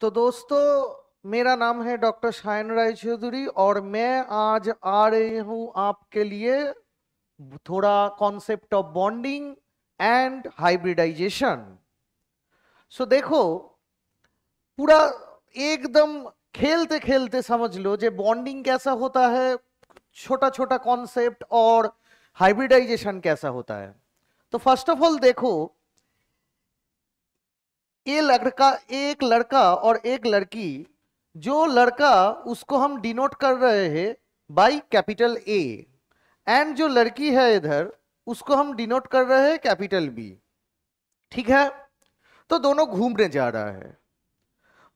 तो दोस्तों मेरा नाम है डॉक्टर शायन राय चौधरी और मैं आज आ रही हूँ आपके लिए थोड़ा concept of bonding and hybridization so देखो पूरा एकदम खेलते खेलते समझ लो जो बॉन्डिंग कैसा होता है छोटा छोटा कॉन्सेप्ट और हाइब्रिडाइजेशन कैसा होता है तो फर्स्ट ऑफ ऑल देखो ये लड़का एक लड़का और एक लड़की जो लड़का उसको हम डिनोट कर रहे हैं बाई कैपिटल ए एंड जो लड़की है इधर उसको हम डिनोट कर रहे हैं कैपिटल बी ठीक है तो दोनों घूमने जा रहा है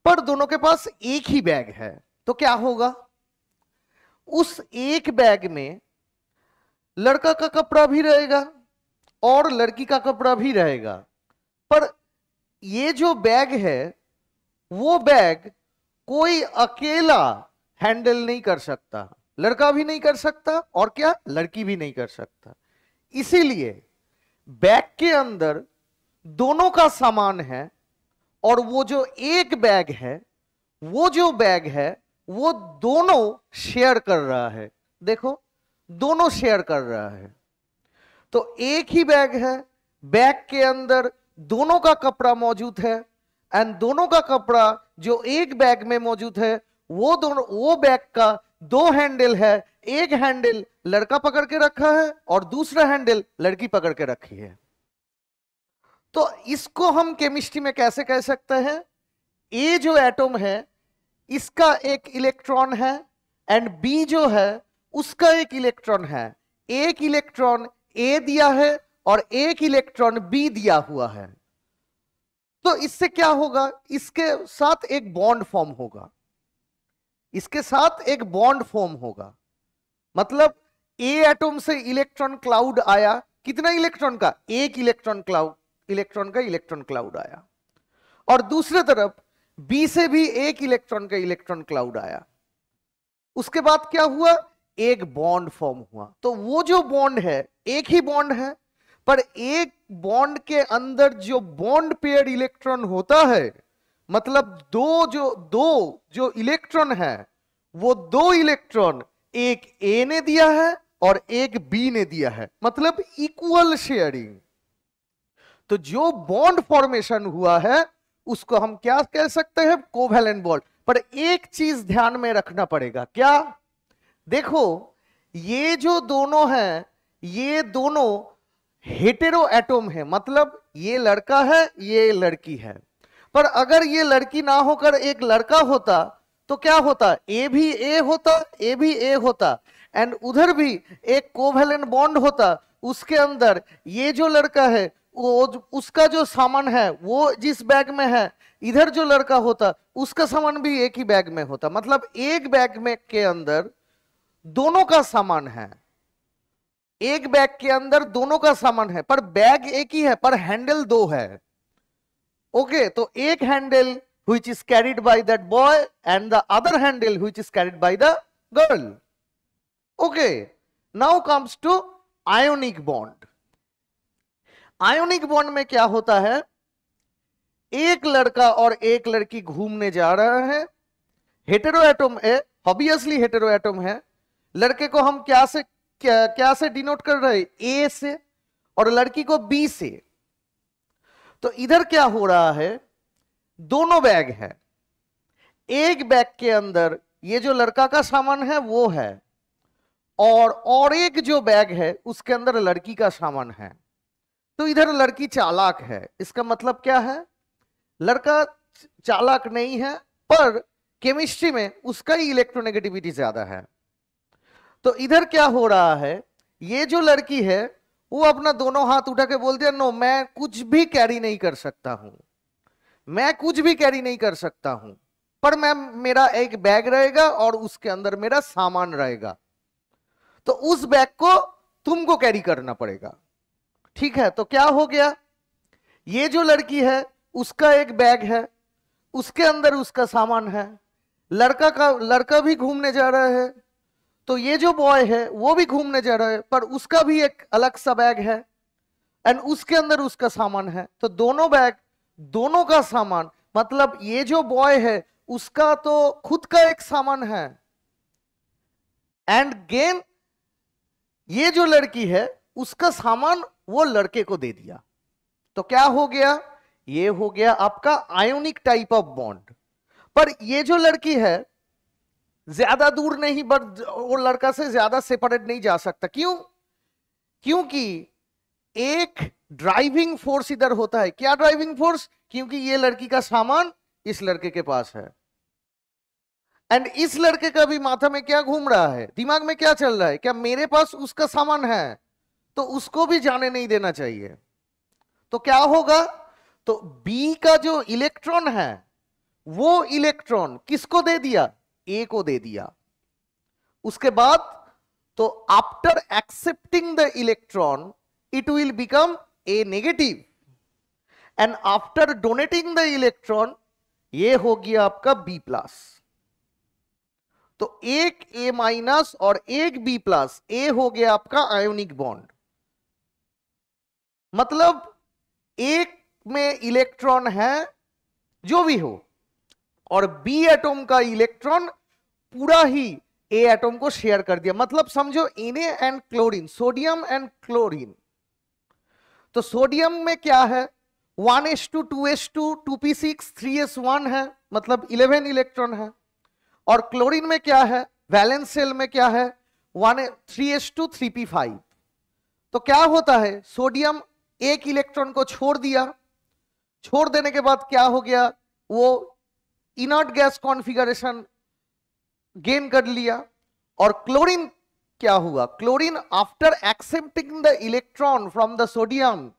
पर दोनों के पास एक ही बैग है तो क्या होगा उस एक बैग में लड़का का कपड़ा भी रहेगा और लड़की का कपड़ा भी रहेगा पर ये जो बैग है वो बैग कोई अकेला हैंडल नहीं कर सकता लड़का भी नहीं कर सकता और क्या लड़की भी नहीं कर सकता इसीलिए बैग के अंदर दोनों का सामान है और वो जो एक बैग है वो जो बैग है वो दोनों शेयर कर रहा है देखो दोनों शेयर कर रहा है तो एक ही बैग है बैग के अंदर दोनों का कपड़ा मौजूद है एंड दोनों का कपड़ा जो एक बैग में मौजूद है वो दोनों वो बैग का दो हैंडल है एक हैंडल लड़का पकड़ के रखा है और दूसरा हैंडल लड़की पकड़ के रखी है तो इसको हम केमिस्ट्री में कैसे कह सकते हैं ए जो एटम है इसका एक इलेक्ट्रॉन है एंड बी जो है उसका एक इलेक्ट्रॉन है एक इलेक्ट्रॉन ए दिया है और एक इलेक्ट्रॉन बी दिया हुआ है तो इससे क्या होगा इसके साथ एक बॉन्ड फॉर्म होगा इसके साथ एक बॉन्ड फॉर्म होगा मतलब ए एटम से इलेक्ट्रॉन क्लाउड आया कितना इलेक्ट्रॉन का एक इलेक्ट्रॉन क्लाउड इलेक्ट्रॉन का इलेक्ट्रॉन क्लाउड आया और दूसरे तरफ बी से भी एक इलेक्ट्रॉन का इलेक्ट्रॉन क्लाउड आया उसके बाद क्या हुआ एक बॉन्ड फॉर्म हुआ तो वो जो बॉन्ड है एक ही बॉन्ड है पर एक बॉन्ड के अंदर जो बॉन्ड पेयर इलेक्ट्रॉन होता है मतलब दो जो दो जो इलेक्ट्रॉन है वो दो इलेक्ट्रॉन एक ए ने दिया है और एक बी ने दिया है मतलब इक्वल शेयरिंग तो जो बॉन्ड फॉर्मेशन हुआ है उसको हम क्या कह सकते हैं कोवेलेंट बॉन्ड पर एक चीज ध्यान में रखना पड़ेगा क्या देखो ये जो दोनों हैं ये दोनों हेटेरो एटोम है मतलब ये लड़का है ये लड़की है पर अगर ये लड़की ना होकर एक लड़का होता तो क्या होता ए भी ए होता ए भी ए होता एंड उधर भी एक कोवेलेंट बॉन्ड होता उसके अंदर ये जो लड़का है वो उसका जो सामान है वो जिस बैग में है इधर जो लड़का होता उसका सामान भी एक ही बैग में होता मतलब एक बैग में के अंदर दोनों का सामान है एक बैग के अंदर दोनों का सामान है पर बैग एक ही है पर हैंडल दो है ओके okay, तो एक हैंडल हुई is carried by that boy and the other handle हुई is carried by the girl okay now comes to ionic bond ionic bond में क्या होता है एक लड़का और एक लड़की घूमने जा रहे हैं हेटेरो है ऑब्वियसली हेटेरो है लड़के को हम क्या से क्या, क्या से डिनोट कर रहे ए से और लड़की को बी से तो इधर क्या हो रहा है दोनों बैग है एक बैग के अंदर ये जो लड़का का सामान है वो है और और एक जो बैग है उसके अंदर लड़की का सामान है तो इधर लड़की चालाक है इसका मतलब क्या है लड़का चालाक नहीं है पर केमिस्ट्री में उसका ही इलेक्ट्रोनेगेटिविटी ज्यादा है तो इधर क्या हो रहा है ये जो लड़की है वो अपना दोनों हाथ उठा के बोल दिया नो मैं कुछ भी कैरी नहीं कर सकता हूं मैं कुछ भी कैरी नहीं कर सकता हूं पर मैं मेरा एक बैग रहेगा और उसके अंदर मेरा सामान रहेगा तो उस बैग को तुमको कैरी करना पड़ेगा ठीक है तो क्या हो गया ये जो लड़की है उसका एक बैग है उसके अंदर उसका सामान है लड़का का लड़का भी घूमने जा रहा है तो ये जो बॉय है वो भी घूमने जा रहा है पर उसका भी एक अलग सा बैग है एंड उसके अंदर उसका सामान है तो दोनों बैग दोनों का सामान मतलब ये जो बॉय है उसका तो खुद का एक सामान है एंड गेन ये जो लड़की है उसका सामान वो लड़के को दे दिया तो क्या हो गया ये हो गया आपका आयोनिक टाइप ऑफ बॉन्ड पर ये जो लड़की है ज्यादा दूर नहीं बट वो लड़का से ज्यादा सेपरेट नहीं जा सकता क्यों क्योंकि एक ड्राइविंग फोर्स इधर होता है क्या ड्राइविंग फोर्स क्योंकि ये लड़की का सामान इस लड़के के पास है एंड इस लड़के का भी माथा में क्या घूम रहा है दिमाग में क्या चल रहा है क्या मेरे पास उसका सामान है तो उसको भी जाने नहीं देना चाहिए तो क्या होगा तो बी का जो इलेक्ट्रॉन है वो इलेक्ट्रॉन किसको दे दिया ए को दे दिया उसके बाद तो after accepting the electron it will become a negative and after donating the electron ये हो गया आपका बी प्लस तो एक ए माइनस और एक बी प्लस ए हो गया आपका आयोनिक बॉन्ड मतलब एक में इलेक्ट्रॉन है जो भी हो और बी एटम का इलेक्ट्रॉन पूरा ही ए एटम को शेयर कर दिया मतलब समझो इने and chlorine sodium and chlorine तो सोडियम में क्या है 1s2 2s2 2p6 3s1 है मतलब 11 इलेक्ट्रॉन है और क्लोरीन में क्या है वैलेंस सेल में क्या है 1 3p5 तो क्या होता है सोडियम एक इलेक्ट्रॉन को छोड़ दिया छोड़ देने के बाद क्या हो गया वो इनर्ट गैस कॉन्फिगरेशन गेन कर लिया और क्लोरीन क्या हुआ chlorine after accepting the electron from the sodium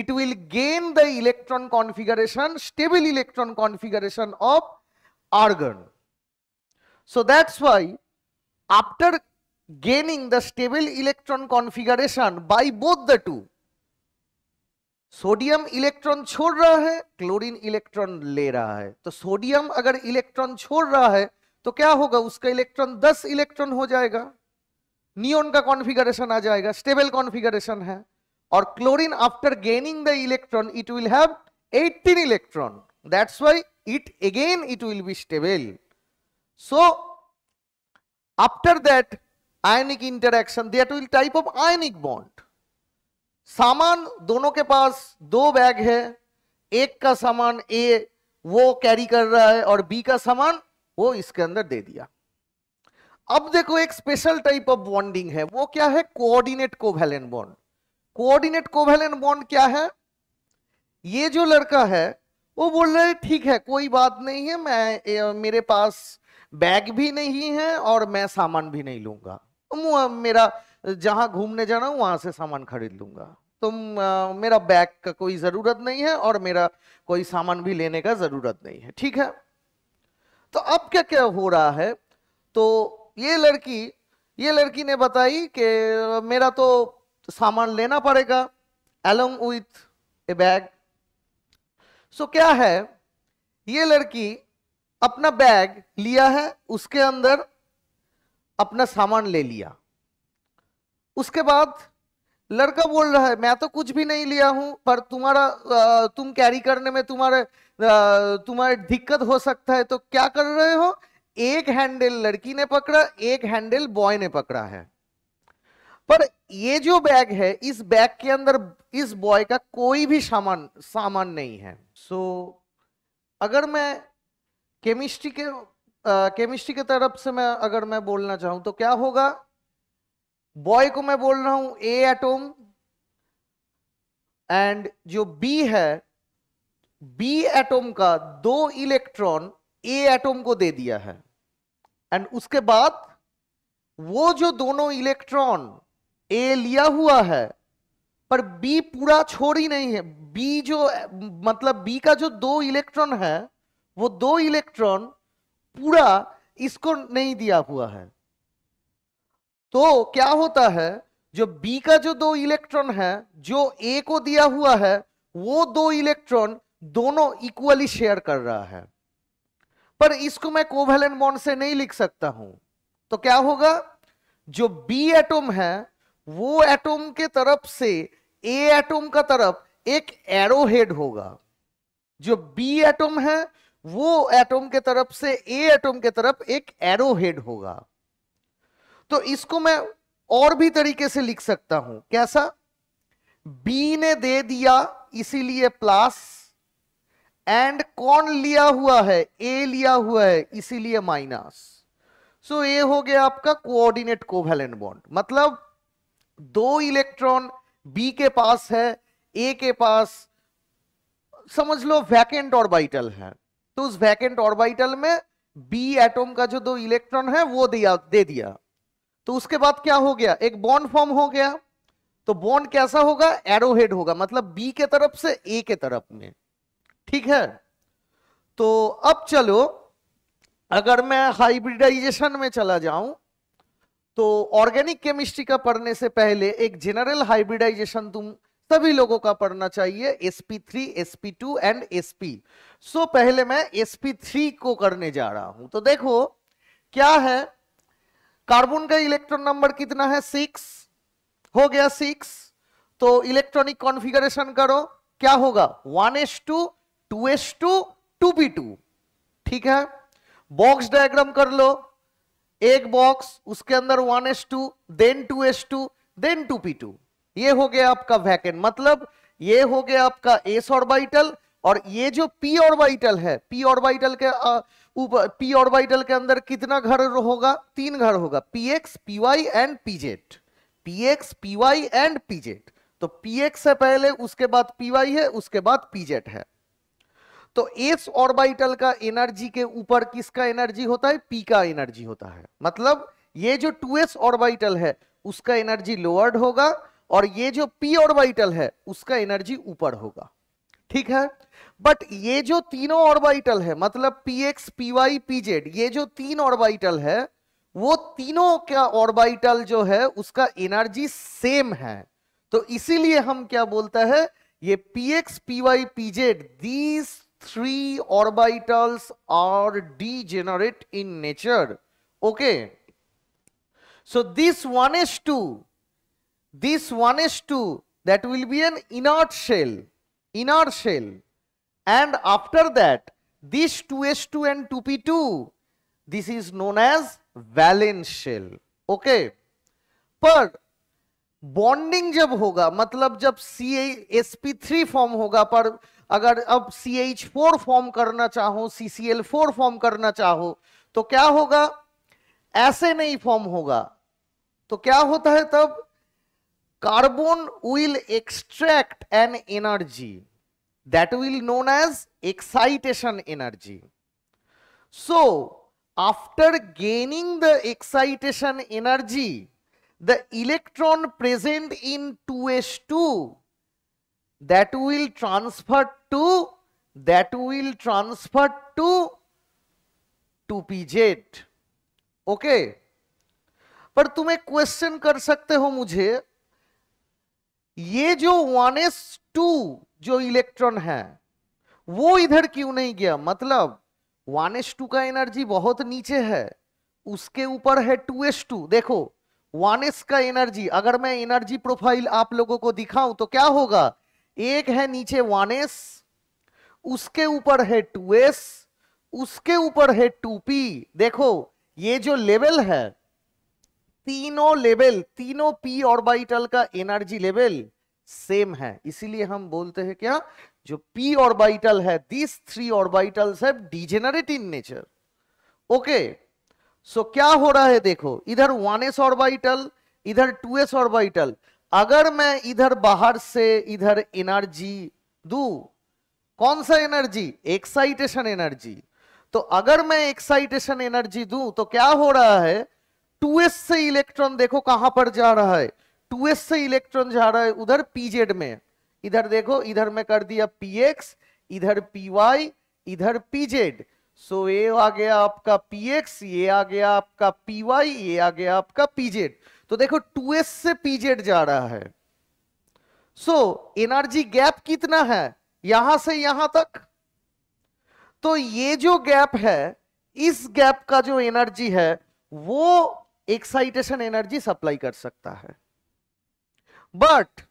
it will gain the electron configuration stable electron configuration of argon so that's why after gaining the stable electron configuration by both the two sodium electron छोड़ रहा है chlorine electron ले रहा है तो sodium अगर electron छोड़ रहा है तो क्या होगा उसका इलेक्ट्रॉन 10 इलेक्ट्रॉन हो जाएगा नियोन का कॉन्फ़िगरेशन आ जाएगा स्टेबल कॉन्फ़िगरेशन है और chlorine after gaining the electron it will have 18 electron that's why it again it will be stable so after that ionic interaction that will type of ionic bond सामान दोनों के पास दो bag है एक का सामान ए वो कैरी कर रहा है और बी का सामान वो इसके अंदर दे दिया अब देखो एक स्पेशल टाइप ऑफ बॉन्डिंग है वो क्या है coordinate covalent bond coordinate covalent bond क्या है ये जो लड़का है वो बोल रहा है ठीक है कोई बात नहीं है मैं ए, मेरे पास बैग भी नहीं है और मैं सामान भी नहीं लूंगा तो मेरा जहां घूमने जाना हूं वहां से सामान खरीद लूंगा तुम आ, मेरा बैग का कोई ज़रूरत नहीं है और मेरा कोई सामान भी लेने का ज़रूरत नहीं है ठीक है तो अब क्या क्या हो रहा है तो ये लड़की ये लड़की ने बताई कि मेरा तो सामान लेना पड़ेगा along with a bag so क्या है ये लड़की अपना बैग लिया है उसके अंदर अपना सामान ले लिया उसके बाद लड़का बोल रहा है मैं तो कुछ भी नहीं लिया हूं पर तुम्हारा तुम कैरी करने में तुम्हारे तुम्हारे दिक्कत हो सकता है तो क्या कर रहे हो एक हैंडल लड़की ने पकड़ा एक हैंडल बॉय ने पकड़ा है पर ये जो बैग है इस बैग के अंदर इस बॉय का कोई भी सामान सामान नहीं है सो so, अगर मैं केमिस्ट्री के केमिस्ट्री के तरफ से मैं अगर मैं बोलना चाहूं तो क्या होगा बॉय को मैं बोल रहा हूं ए एटोम एंड जो बी है बी एटोम का दो इलेक्ट्रॉन ए एटोम को दे दिया है एंड उसके बाद वो जो दोनों इलेक्ट्रॉन ए लिया हुआ है पर बी पूरा छोड़ ही नहीं है बी जो मतलब बी का जो दो इलेक्ट्रॉन है वो दो इलेक्ट्रॉन पूरा इसको नहीं दिया हुआ है तो क्या होता है जो बी का जो दो इलेक्ट्रॉन है जो ए को दिया हुआ है वो दो इलेक्ट्रॉन दोनों इक्वली शेयर कर रहा है पर इसको मैं कोवेलेंट बॉन्ड से नहीं लिख सकता हूं तो क्या होगा जो बी एटोम है वो एटोम के तरफ से ए एटोम का तरफ एक एरो हेड होगा जो बी एटोम है वो एटोम के तरफ से ए एटोम के तरफ एक एरो हेड होगा तो इसको मैं और भी तरीके से लिख सकता हूं कैसा बी ने दे दिया इसीलिए प्लस एंड कौन लिया हुआ है ए लिया हुआ है इसीलिए माइनस सो ए हो गया आपका कोऑर्डिनेट कोवेलेंट बॉन्ड मतलब दो इलेक्ट्रॉन बी के पास है ए के पास समझ लो वैकेंट ऑर्बिटल है तो उस वैकेंट ऑर्बिटल में बी एटोम का जो दो इलेक्ट्रॉन है वो दिया दे दिया तो उसके बाद क्या हो गया एक बॉन्ड फॉर्म हो गया तो बॉन्ड कैसा होगा एरोहेड होगा मतलब बी के तरफ से ए के तरफ में ठीक है तो अब चलो अगर मैं हाइब्रिडाइजेशन में चला जाऊं तो ऑर्गेनिक केमिस्ट्री का पढ़ने से पहले एक जनरल हाइब्रिडाइजेशन तुम सभी लोगों का पढ़ना चाहिए sp3 sp2 and sp so so, पहले मैं sp3 को करने जा रहा हूं तो देखो क्या है कार्बन का इलेक्ट्रॉन नंबर कितना है सिक्स हो गया सिक्स तो इलेक्ट्रॉनिक कॉन्फ़िगरेशन करो क्या होगा one S two two S two two B two ठीक है बॉक्स डायग्राम कर लो एक बॉक्स उसके अंदर one S two then two S two then two P two ये हो गया आपका वैकेंट मतलब ये हो गया आपका एस ऑर्बिटल और ये जो पी ऑर्बिटल है पी ऑर्बिटल के ऊपर पी ऑर्बिटल के अंदर कितना घर होगा तीन घर होगा P Y and X P P Y and P Z तो पी एक्स है पहले उसके बाद वाई है उसके बाद पीजेड है तो एस ऑर्बिटल का एनर्जी के ऊपर किसका एनर्जी होता है पी का एनर्जी होता है मतलब ये जो टू एस ऑर्बिटल है उसका एनर्जी लोअर्ड होगा और ये जो पी ऑर्बिटल है उसका एनर्जी ऊपर होगा ठीक है बट ये जो तीनों ऑर्बिटल है मतलब P x P Y P Z ये जो तीन ऑर्बिटल है वो तीनों का ऑर्बिटल जो है उसका एनर्जी सेम है तो इसीलिए हम क्या बोलता है ये P x P Y P Z these three orbitals are degenerate in nature okay so this one S two this one S two that will be an inert shell inner shell and after that this 2s2 and 2p2 this is known as valence shell okay पर bonding जब होगा मतलब जब C S P three form होगा पर अगर अब C H four form करना चाहो C C L four form करना चाहो तो क्या होगा ऐसे नहीं फॉर्म होगा तो क्या होता है तब carbon will extract an energy that will known as excitation energy. So, after gaining the excitation energy, the electron present in 2s2 that will transfer to that will transfer to 2pz. Okay. पर तुम्हें question कर सकते हो मुझे ये जो one S two जो electron है वो इधर क्यों नहीं गया मतलब वन एस टू का एनर्जी बहुत नीचे है उसके ऊपर है टू एस टू देखो वन एस का एनर्जी अगर मैं एनर्जी प्रोफाइल आप लोगों को दिखाऊं तो क्या होगा एक है नीचे वन एस उसके ऊपर है टू एस उसके ऊपर है टू पी देखो ये जो लेवल है तीनों लेवल तीनों पी ऑर्बिटल का एनर्जी लेवल सेम है इसीलिए हम बोलते हैं क्या जो पी ऑर्बिटल है दिस थ्री ऑर्बिटल्स है degenerate in nature okay so क्या हो रहा है देखो इधर वन एस ऑर्बिटल इधर टू एस ऑर्बिटल अगर मैं इधर बाहर से इधर एनर्जी दू कौन सा एनर्जी एक्साइटेशन एनर्जी तो अगर मैं एक्साइटेशन एनर्जी दू तो क्या हो रहा है 2s से इलेक्ट्रॉन देखो कहां पर जा रहा है 2s से इलेक्ट्रॉन जा रहा है उधर pz में इधर देखो इधर में कर दिया px इधर py इधर pz सो so, ये आ गया आपका px ये आ गया आपका py ये आ गया आपका pz तो देखो 2s से pz जा रहा है सो एनर्जी गैप कितना है यहां से यहां तक तो ये जो गैप है इस गैप का जो एनर्जी है वो एक्साइटेशन एनर्जी सप्लाई कर सकता है बट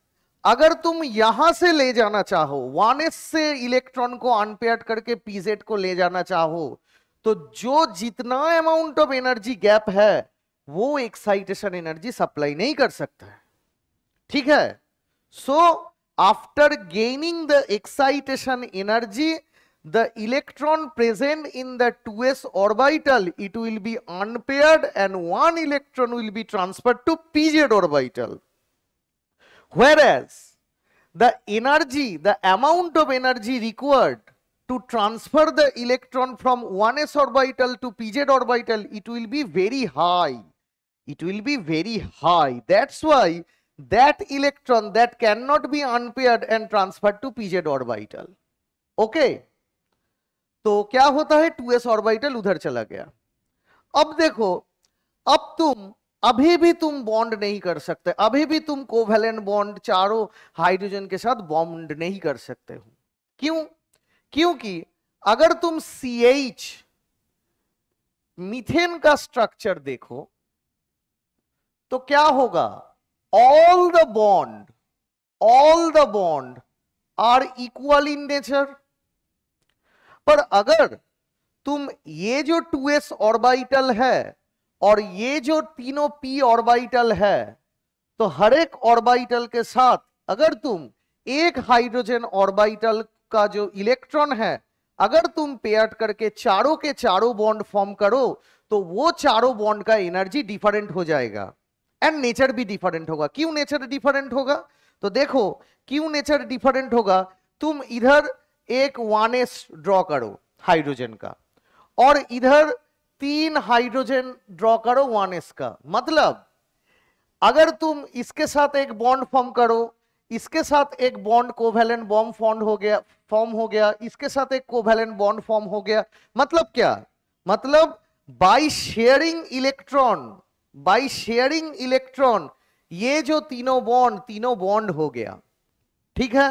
अगर तुम यहां से ले जाना चाहो वन एस से इलेक्ट्रॉन को अनपेयर करके पीजेड को ले जाना चाहो तो जो जितना अमाउंट ऑफ एनर्जी गैप है वो एक्साइटेशन एनर्जी सप्लाई नहीं कर सकता है ठीक है so after gaining the excitation energy the electron present in the 2s orbital it will be unpaired and one electron will be transferred to pz orbital whereas the energy the amount of energy required to transfer the electron from 1s orbital to pz orbital it will be very high it will be very high that's why that electron that cannot be unpaired and transferred to pz orbital okay तो क्या होता है two S orbital उधर चला गया अब देखो अब तुम अभी भी तुम बॉन्ड नहीं कर सकते अभी भी तुम कोवेलेंट बॉन्ड चारों हाइड्रोजन के साथ बॉन्ड नहीं कर सकते हो क्यों क्योंकि अगर तुम सी एच मिथेन का स्ट्रक्चर देखो तो क्या होगा all the bond all the bond are equal in nature पर अगर तुम ये जो 2s ऑर्बिटल है और ये जो तीनों p ऑर्बिटल है तो हर एक ऑर्बिटल के साथ अगर तुम एक हाइड्रोजन ऑर्बिटल का जो इलेक्ट्रॉन है अगर तुम पेयर करके चारों के चारों बॉन्ड फॉर्म करो तो वो चारों बॉन्ड का एनर्जी डिफरेंट हो जाएगा एंड नेचर भी डिफरेंट होगा क्यों नेचर डिफरेंट होगा तो देखो क्यों नेचर डिफरेंट होगा तुम इधर एक वन एस ड्रॉ करो हाइड्रोजन का और इधर तीन हाइड्रोजन ड्रॉ करो वन एस का मतलब अगर तुम इसके साथ एक बॉन्ड फॉर्म करो इसके साथ एक बॉन्ड कोवेलेंट बॉन्ड फॉर्म हो गया फॉर्म हो गया इसके साथ एक कोवेलेंट बॉन्ड फॉर्म हो गया मतलब क्या मतलब by sharing electron by sharing electron ये जो तीनों बॉन्ड तीनों बॉन्ड हो गया ठीक है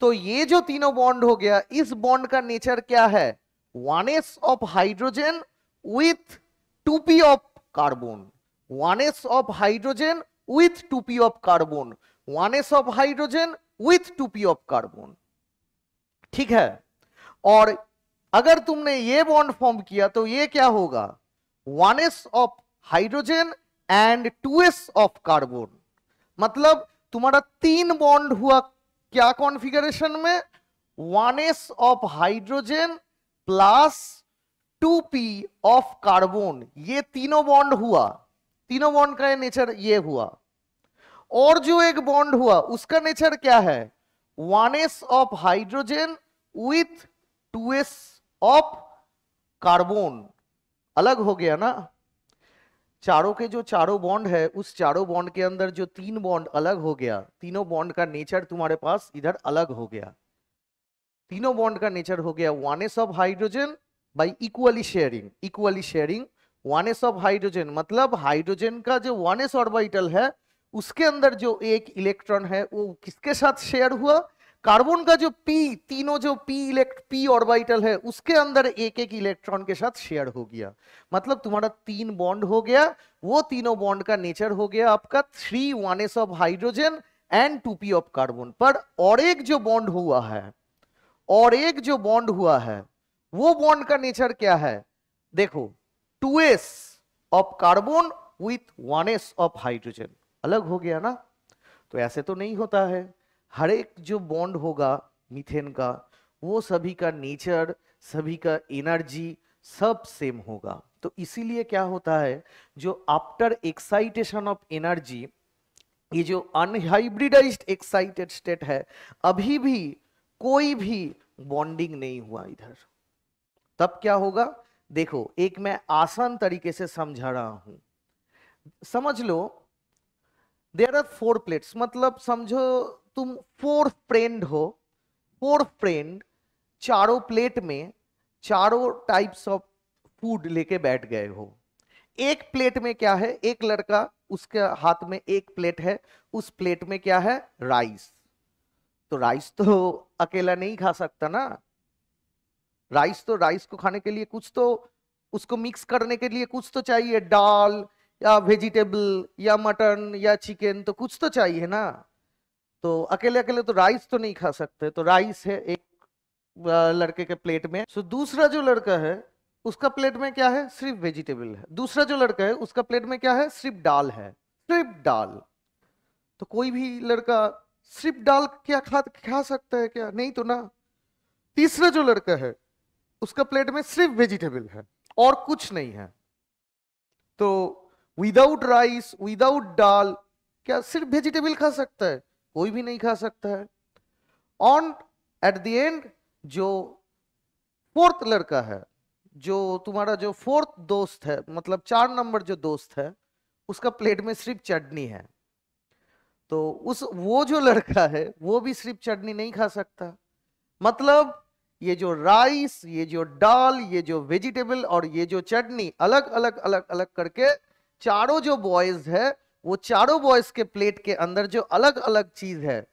तो ये जो तीनों बॉन्ड हो गया इस बॉन्ड का नेचर क्या है one S of hydrogen with two P of carbon one S of hydrogen with two P of carbon one S of hydrogen with two P of carbon ठीक है और अगर तुमने ये बॉन्ड फॉर्म किया तो ये क्या होगा one S of hydrogen and two s of carbon मतलब तुम्हारा तीन बॉन्ड हुआ क्या कॉन्फिगरेशन में one S of hydrogen plus two P of carbon ये तीनों बॉन्ड हुआ तीनों बॉन्ड का नेचर ये हुआ और जो एक बॉन्ड हुआ उसका नेचर क्या है one S of hydrogen with two s of carbon अलग हो गया ना चारों के जो चारों बॉन्ड है उस चारों बॉन्ड के अंदर जो तीन बॉन्ड अलग हो गया तीनों बॉन्ड का नेचर तुम्हारे पास इधर अलग हो गया तीनों बॉन्ड का नेचर हो गया one S of hydrogen by equally sharing equally sharing one S of hydrogen मतलब हाइड्रोजन का जो वन एस ऑर्बिटल है उसके अंदर जो एक इलेक्ट्रॉन है वो किसके साथ शेयर हुआ कार्बन का जो पी तीनों जो पी इलेक्ट पी ऑर्बिटल है उसके अंदर एक एक इलेक्ट्रॉन के साथ शेयर हो गया मतलब तुम्हारा तीन बॉन्ड हो गया वो तीनों बॉन्ड का नेचर हो गया आपका three one S of hydrogen and two P of carbon पर और एक जो बॉन्ड हुआ है और एक जो बॉन्ड हुआ है वो बॉन्ड का नेचर क्या है देखो two s of carbon with one S of hydrogen अलग हो गया ना तो ऐसे तो नहीं होता है हर एक जो बॉन्ड होगा मीथेन का वो सभी का नेचर सभी का एनर्जी सब सेम होगा तो इसीलिए क्या होता है जो आफ्टर एक्साइटेशन ऑफ एनर्जी ये जो अनहाइब्रिडाइज एक्साइटेड स्टेट है अभी भी कोई भी बॉन्डिंग नहीं हुआ इधर तब क्या होगा देखो एक मैं आसान तरीके से समझा रहा हूं समझ लो देर आर फोर प्लेट्स मतलब समझो तुम फोर फ्रेंड हो फोर फ्रेंड चारों प्लेट में चारों टाइप्स ऑफ फूड लेके बैठ गए हो एक प्लेट में क्या है एक लड़का उसके हाथ में एक प्लेट है उस प्लेट में क्या है राइस तो राइस तो अकेला नहीं खा सकता ना राइस तो राइस को खाने के लिए कुछ तो उसको मिक्स करने के लिए कुछ तो चाहिए दाल या वेजिटेबल या मटन या चिकन तो कुछ तो चाहिए ना तो अकेले अकेले तो राइस तो नहीं खा सकते तो राइस है एक लड़के के प्लेट में सो दूसरा जो लड़का है उसका प्लेट में क्या है सिर्फ वेजिटेबल है दूसरा जो लड़का है उसका प्लेट में क्या है सिर्फ दाल है सिर्फ दाल तो कोई भी लड़का सिर्फ दाल क्या खा खा सकता है क्या नहीं तो ना तीसरा जो लड़का है उसका प्लेट में सिर्फ वेजिटेबल है और कुछ नहीं है तो विदाउट राइस विदाउट दाल क्या सिर्फ वेजिटेबल खा सकता है कोई भी नहीं खा सकता है ऑन एट द एंड जो फोर्थ लड़का है जो तुम्हारा जो फोर्थ दोस्त है मतलब चार नंबर जो दोस्त है उसका प्लेट में सिर्फ चटनी है तो उस वो जो लड़का है वो भी सिर्फ चटनी नहीं खा सकता मतलब ये जो राइस ये जो दाल ये जो वेजिटेबल और ये जो चटनी अलग अलग अलग अलग करके चारों जो बॉयज है वो चारों बॉयज के प्लेट के अंदर जो अलग अलग चीज है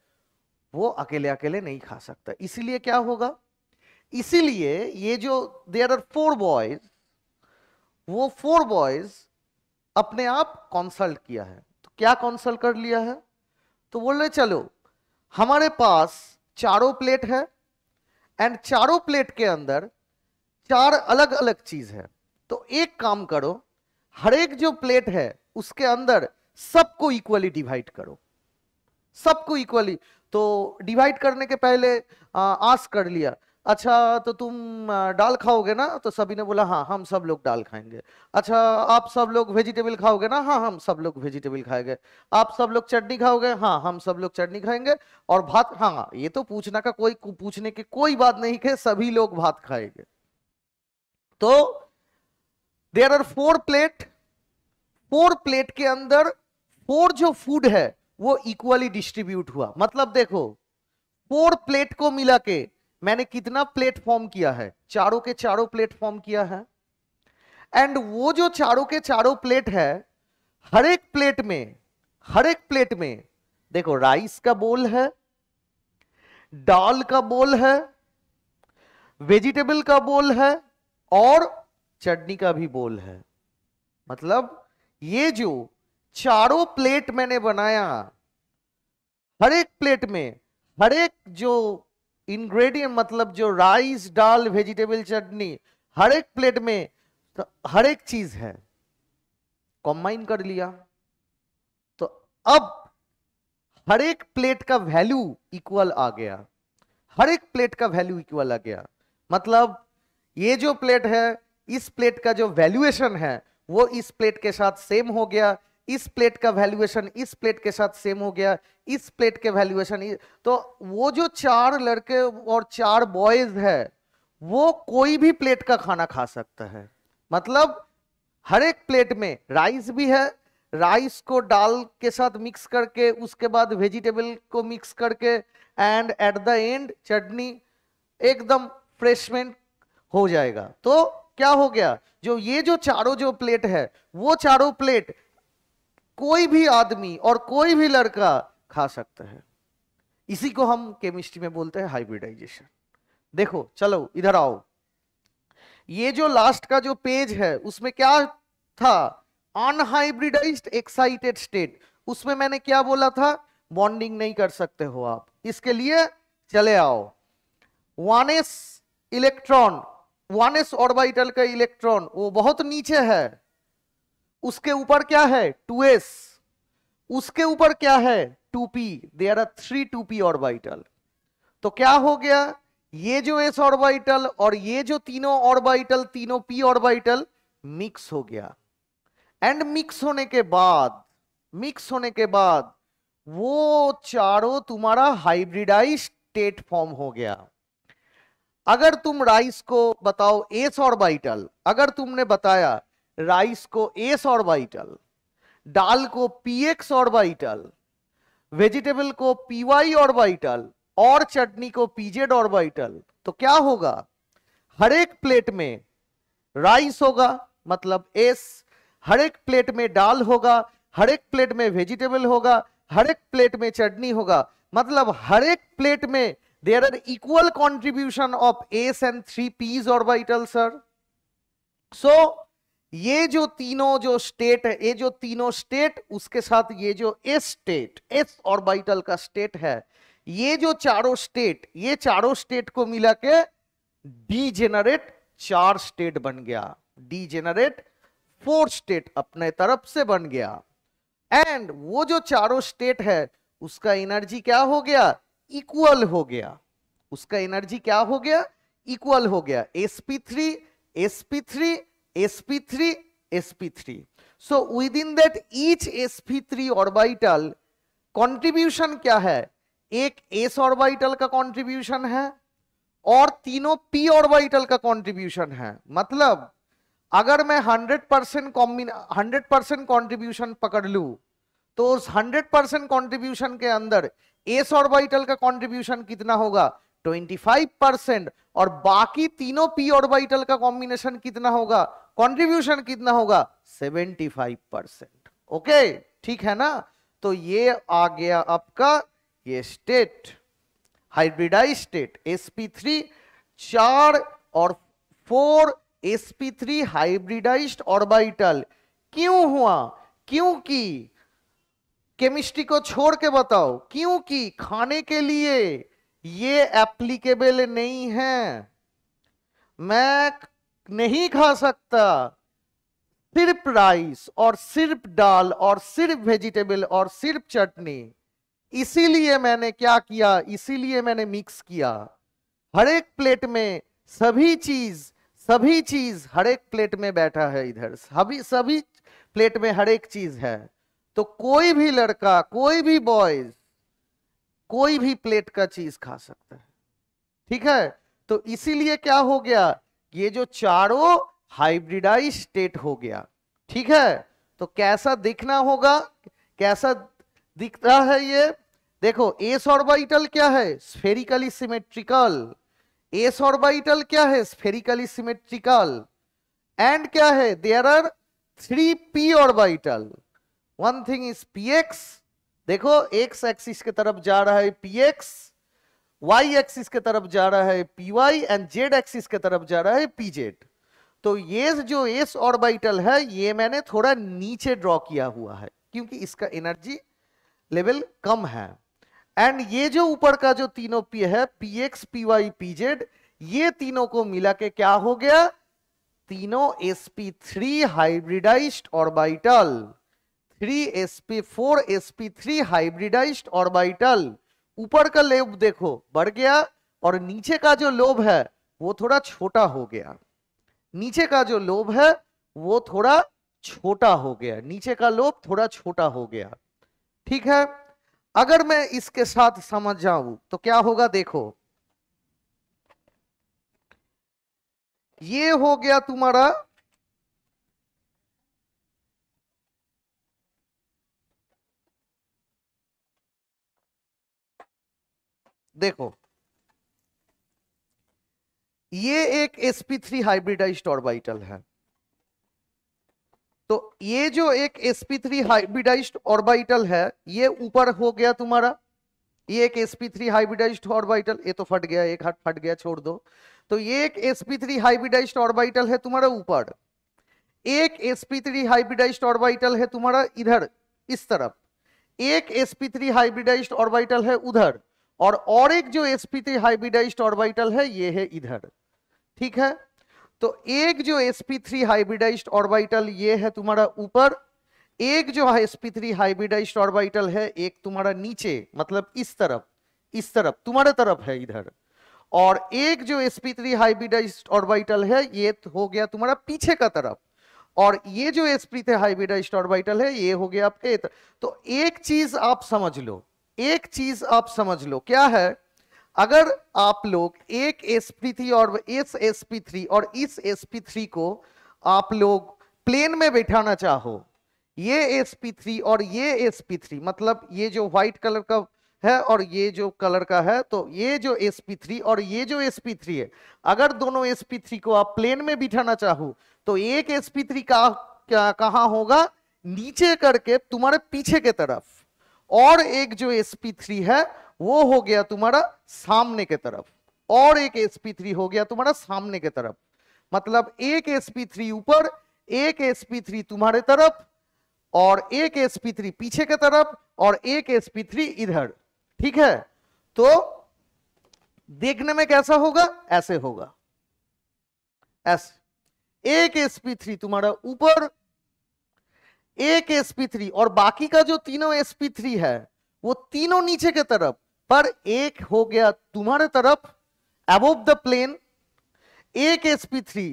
वो अकेले अकेले नहीं खा सकता इसीलिए क्या होगा इसीलिए ये जो देर आर फोर बॉयज वो फोर बॉयज अपने आप कंसल्ट किया है तो क्या कंसल्ट कर लिया है तो बोल रहे चलो हमारे पास चारों प्लेट है एंड चारों प्लेट के अंदर चार अलग अलग चीज है तो एक काम करो हर एक जो प्लेट है उसके अंदर सबको इक्वली डिवाइड करो सबको इक्वली तो डिवाइड करने के पहले आस कर लिया अच्छा तो तुम दाल खाओगे ना तो सभी ने बोला हाँ हम सब लोग दाल खाएंगे अच्छा आप सब लोग वेजिटेबल खाओगे ना हाँ हम सब लोग वेजिटेबल खाएंगे आप सब लोग चटनी खाओगे हाँ हम सब लोग चटनी खाएंगे और भात हाँ ये तो पूछना का कोई पूछने की कोई बात नहीं है सभी लोग भात खाएंगे तो there are four plate four plate के अंदर फोर जो फूड है वो इक्वली डिस्ट्रीब्यूट हुआ मतलब देखो फोर प्लेट को मिला के मैंने कितना प्लेटफॉर्म किया है चारों के चारों प्लेटफॉर्म किया है एंड वो जो चारों के चारों प्लेट है हर एक प्लेट में हर एक प्लेट में देखो राइस का बोल है दाल का बोल है वेजिटेबल का बोल है और चटनी का भी बोल है मतलब ये जो चारों प्लेट मैंने बनाया हर एक प्लेट में हर एक जो इंग्रेडिएंट मतलब जो राइस दाल वेजिटेबल चटनी हर एक प्लेट में तो हर एक चीज है कॉम्बाइन कर लिया तो अब हर एक प्लेट का वैल्यू इक्वल आ गया हर एक प्लेट का वैल्यू इक्वल आ गया मतलब ये जो प्लेट है इस प्लेट का जो वैल्यूएशन है वो इस प्लेट के साथ सेम हो गया इस प्लेट का वैल्यूएशन इस प्लेट के साथ सेम हो गया इस प्लेट के वैल्यूएशन तो वो जो चार लड़के और चार बॉयज है वो कोई भी प्लेट का खाना खा सकता है मतलब हर एक प्लेट में राइस भी है राइस को दाल के साथ मिक्स करके उसके बाद वेजिटेबल को मिक्स करके एंड एट द एंड चटनी एकदम फ्रेशमेंट हो जाएगा तो क्या हो गया जो ये जो चारों जो प्लेट है वो चारों प्लेट कोई भी आदमी और कोई भी लड़का खा सकता है इसी को हम केमिस्ट्री में बोलते हैं हाइब्रिडाइजेशन देखो चलो इधर आओ ये जो लास्ट का जो पेज है उसमें क्या था अनहाइब्रिडाइज एक्साइटेड स्टेट उसमें मैंने क्या बोला था बॉन्डिंग नहीं कर सकते हो आप इसके लिए चले आओ one s electron one S orbital का इलेक्ट्रॉन वो बहुत नीचे है उसके ऊपर क्या है 2s उसके ऊपर क्या है 2p p there are three two p orbital तो क्या हो गया ये जो एस ऑर्बिटल और ये जो तीनों ऑर्बिटल तीनों पी ऑर्बिटल मिक्स हो गया एंड मिक्स होने के बाद मिक्स होने के बाद वो चारों तुम्हारा हाइब्रिडाइज स्टेट फॉर्म हो गया अगर तुम राइस को बताओ एस ऑर्बिटल अगर तुमने बताया राइस को एस ऑर्बिटल डाल को पी एक्स ऑर्बिटल वेजिटेबल को पी ऑर्बिटल और चटनी को पीजेड ऑर्बिटल तो क्या होगा हर एक प्लेट में राइस होगा मतलब एस हर एक प्लेट में डाल होगा हर एक प्लेट में वेजिटेबल होगा हर एक प्लेट में चटनी होगा मतलब हर एक प्लेट में there are equal contribution of s and three p's orbital sir so ये जो तीनों जो स्टेट है ये जो तीनों स्टेट उसके साथ ये जो एस स्टेट एस ऑर्बिटल का स्टेट है ये जो चारों स्टेट ये चारों स्टेट को मिला के जेनरेट चार स्टेट बन गया डी जेनरेट फोर स्टेट अपने तरफ से बन गया एंड वो जो चारों स्टेट है उसका एनर्जी क्या हो गया इक्वल हो गया उसका एनर्जी क्या हो गया इक्वल हो गया s p three s p three sp3 sp3 so within that each sp3 orbital contribution क्या है एक s orbital का contribution है और तीनों p orbital का contribution है मतलब अगर मैं 100 परसेंट हंड्रेड परसेंट कॉन्ट्रीब्यूशन पकड़ लू तो उस 100 परसेंट कॉन्ट्रीब्यूशन के अंदर एस ऑर्बिटल का कॉन्ट्रीब्यूशन कितना होगा 25 परसेंट और बाकी तीनों पी ऑर्बिटल का कॉम्बिनेशन कितना होगा कंट्रीब्यूशन कितना होगा 75 परसेंट ओके ठीक है ना तो ये आ गया आपका ये स्टेट हाइब्रिडाइज स्टेट sp3 चार और फोर sp3 हाइब्रिडाइज ऑर्बिटल क्यों हुआ क्योंकि केमिस्ट्री को छोड़ के बताओ क्योंकि खाने के लिए ये एप्लीकेबल नहीं है मैं नहीं खा सकता सिर्फ राइस और सिर्फ दाल और सिर्फ वेजिटेबल और सिर्फ चटनी इसीलिए मैंने क्या किया इसीलिए मैंने मिक्स किया हर एक प्लेट में सभी चीज सभी चीज हर एक प्लेट में बैठा है इधर सभी सभी प्लेट में हर एक चीज है तो कोई भी लड़का कोई भी बॉयज कोई भी प्लेट का चीज खा सकता है ठीक है तो इसीलिए क्या हो गया ये जो चारों हाइब्रिडाइज स्टेट हो गया ठीक है तो कैसा दिखना होगा कैसा दिखता है ये देखो एस ऑर्बिटल क्या है स्फेरिकली सिमेट्रिकल एस ऑर्बिटल क्या है स्फेरिकली सिमेट्रिकल एंड क्या है there are three p orbital one thing is p x देखो एक्स एक्सिस की तरफ जा रहा है पी एक्स वाई एक्सिस के तरफ जा रहा है p Y and z axis के तरफ जा रहा है पी जेड तो ये जो एस ऑर्बिटल है ये मैंने थोड़ा नीचे ड्रॉ किया हुआ है क्योंकि इसका एनर्जी लेवल कम है एंड ये जो ऊपर का जो तीनों पी है p x P Y P Z ये तीनों को मिला के क्या हो गया तीनों s P three hybridized orbital three s p four s P three hybridize orbital ऊपर का लोभ देखो बढ़ गया और नीचे का जो लोभ है वो थोड़ा छोटा हो गया नीचे का जो लोभ है वो थोड़ा छोटा हो गया नीचे का लोभ थोड़ा छोटा हो गया ठीक है अगर मैं इसके साथ समझ जाऊं तो क्या होगा देखो ये हो गया तुम्हारा देखो ये एक sp3 हाइब्रिडाइज्ड ऑर्बिटल है तो ये जो एक sp3 हाइब्रिडाइज्ड ऑर्बिटल है ये ऊपर हो गया तुम्हारा ये एक sp3 हाइब्रिडाइज्ड ऑर्बिटल ये तो फट गया एक हाथ फट गया छोड़ दो तो ये एक sp3 हाइब्रिडाइज्ड ऑर्बिटल है तुम्हारा ऊपर एक sp3 हाइब्रिडाइज्ड ऑर्बिटल है तुम्हारा इधर इस तरफ एक sp3 हाइब्रिडाइज्ड ऑर्बिटल है उधर और और एक जो sp3 हाइब्रिडाइज्ड ऑर्बिटल है ये है इधर ठीक है तो एक जो sp3 हाइब्रिडाइज्ड ऑर्बिटल ये है तुम्हारा ऊपर एक जो sp3 हाइब्रिडाइज्ड ऑर्बिटल है एक तुम्हारा नीचे मतलब इस तरफ इस तरफ तुम्हारे तरफ है इधर और एक जो sp3 हाइब्रिडाइज्ड ऑर्बिटल है ये तो हो गया तुम्हारा पीछे का तरफ और ये जो sp3 हाइब्रिडाइज्ड ऑर्बिटल है ये हो गया आपके तो एक चीज आप समझ लो एक चीज आप समझ लो क्या है अगर आप लोग एक एस पी थ्री और इस एस पी थ्री और इस एस पी थ्री को आप लोग प्लेन में बैठाना चाहो ये एस पी थ्री और ये एस पी थ्री मतलब ये जो व्हाइट कलर का है और ये जो कलर का है तो ये जो एस पी थ्री और ये जो एस पी थ्री है अगर दोनों एस पी थ्री को आप प्लेन में बिठाना चाहो तो एक एस पी थ्री का कहा होगा नीचे करके तुम्हारे पीछे के तरफ और एक जो sp3 है वो हो गया तुम्हारा सामने के तरफ और एक sp3 हो गया तुम्हारा सामने के तरफ मतलब एक sp3 ऊपर एक sp3 तुम्हारे तरफ और एक sp3 पीछे के तरफ और एक sp3 इधर ठीक है तो देखने में कैसा होगा ऐसे होगा ऐसे एक sp3 तुम्हारा ऊपर एक sp3 और बाकी का जो तीनों sp3 है वो तीनों नीचे के तरफ पर एक हो गया तुम्हारे तरफ एबोव द प्लेन एक sp3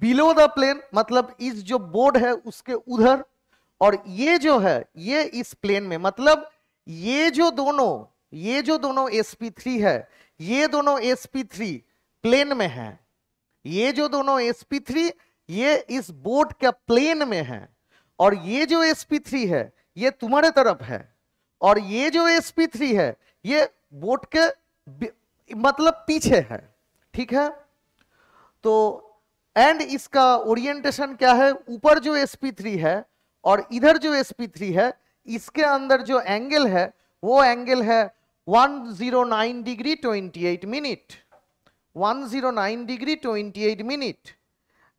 बिलो द प्लेन मतलब इस जो बोर्ड है उसके उधर और ये जो है ये इस प्लेन में मतलब ये जो दोनों ये जो दोनों sp3 है ये दोनों sp3 प्लेन में है ये जो दोनों sp3 ये इस बोर्ड के प्लेन में है और ये जो sp3 है ये तुम्हारे तरफ है और ये जो sp3 है ये बोट के मतलब पीछे है ठीक है तो एंड इसका ओरिएंटेशन क्या है ऊपर जो sp3 है और इधर जो sp3 है इसके अंदर जो एंगल है वो एंगल है 109 degree 28 minute 109 degree 28 minute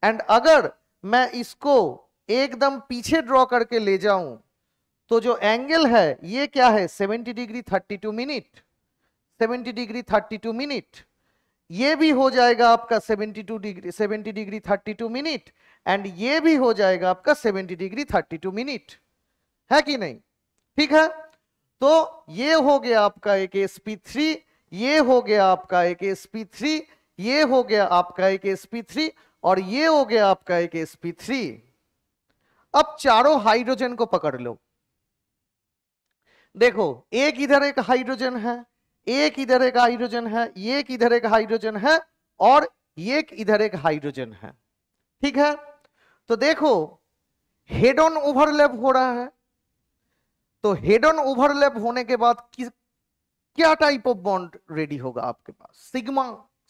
and अगर मैं इसको एकदम पीछे ड्रॉ करके ले जाऊं तो जो एंगल है ये क्या है 70 डिग्री 32 मिनट 70 डिग्री 32 मिनट ये भी हो जाएगा आपका 72 डिग्री 70 डिग्री 32 मिनट एंड ये भी हो जाएगा आपका 70 डिग्री 32 मिनट है कि नहीं ठीक है तो ये हो गया आपका एक एस पी थ्री ये हो गया आपका एक एस पी थ्री ये हो गया आपका एक एस पी थ्री और ये हो गया आपका एक एस पी थ्री अब चारों हाइड्रोजन को पकड़ लो देखो एक इधर एक हाइड्रोजन है एक इधर एक हाइड्रोजन है एक इधर एक हाइड्रोजन है और एक इधर एक हाइड्रोजन है ठीक है तो देखो हेड ऑन ओवरलैप हो रहा है तो हेड ऑन ओवरलैप होने के बाद किस क्या टाइप ऑफ बॉन्ड रेडी होगा आपके पास सिग्मा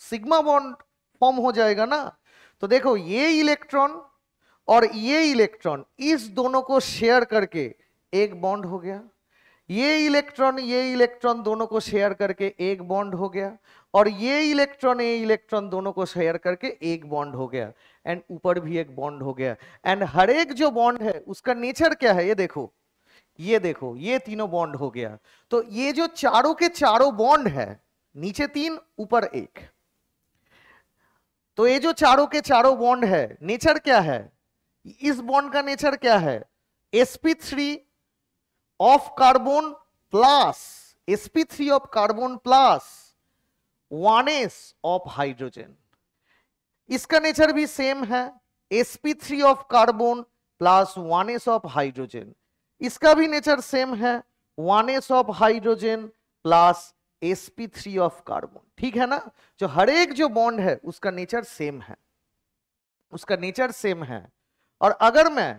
सिग्मा बॉन्ड फॉर्म हो जाएगा ना तो देखो ये इलेक्ट्रॉन और ये इलेक्ट्रॉन इस दोनों को शेयर करके एक बॉन्ड हो गया ये इलेक्ट्रॉन ये इलेक्ट्रॉन दोनों को शेयर करके एक बॉन्ड हो गया और ये इलेक्ट्रॉन ये इलेक्ट्रॉन दोनों को शेयर करके एक बॉन्ड हो गया एंड ऊपर भी एक बॉन्ड हो गया एंड हर एक जो बॉन्ड है उसका नेचर क्या है ये देखो ये देखो ये तीनों बॉन्ड हो गया तो ये जो चारों के चारों बॉन्ड है नीचे तीन ऊपर एक तो ये जो चारों के चारों बॉन्ड है नेचर क्या है इस बॉन्ड का नेचर क्या है sp3 of carbon plus sp3 of carbon plus 1s of hydrogen इसका नेचर भी सेम है sp3 of carbon plus 1s of hydrogen इसका भी नेचर सेम है 1s of hydrogen plus sp3 of carbon ठीक है ना जो हर एक जो बॉन्ड है उसका नेचर सेम है उसका नेचर सेम है और अगर मैं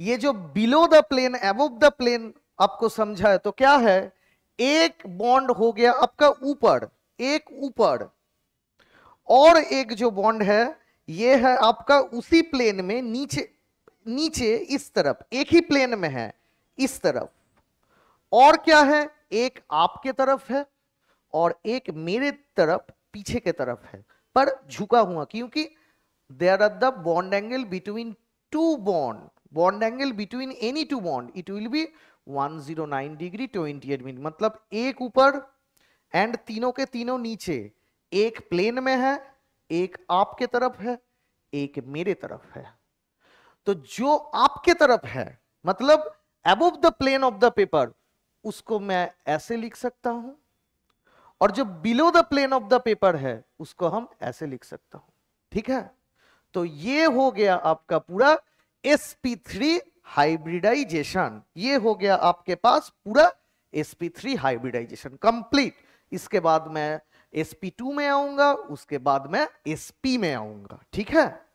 ये जो below the plane above the plane आपको समझा है तो क्या है एक बॉन्ड हो गया आपका ऊपर एक ऊपर और एक जो बॉन्ड है ये है आपका उसी प्लेन में नीचे नीचे इस तरफ एक ही प्लेन में है इस तरफ और क्या है एक आपके तरफ है और एक मेरे तरफ पीछे के तरफ है पर झुका हुआ क्योंकि there are the bond angle between two bond, bond angle between any two bond, it will be 109 degree 28 minute मतलब एक ऊपर and तीनों के तीनों नीचे एक प्लेन में है एक आपके तरफ है एक मेरे तरफ है तो जो आपके तरफ है मतलब above the plane of the paper उसको मैं ऐसे लिख सकता हूं और जो below the plane of the paper है उसको हम ऐसे लिख सकता हूं ठीक है तो ये हो गया आपका पूरा sp3 हाइब्रिडाइजेशन ये हो गया आपके पास पूरा sp3 हाइब्रिडाइजेशन कंप्लीट इसके बाद मैं sp2 में आऊंगा उसके बाद मैं sp में आऊंगा ठीक है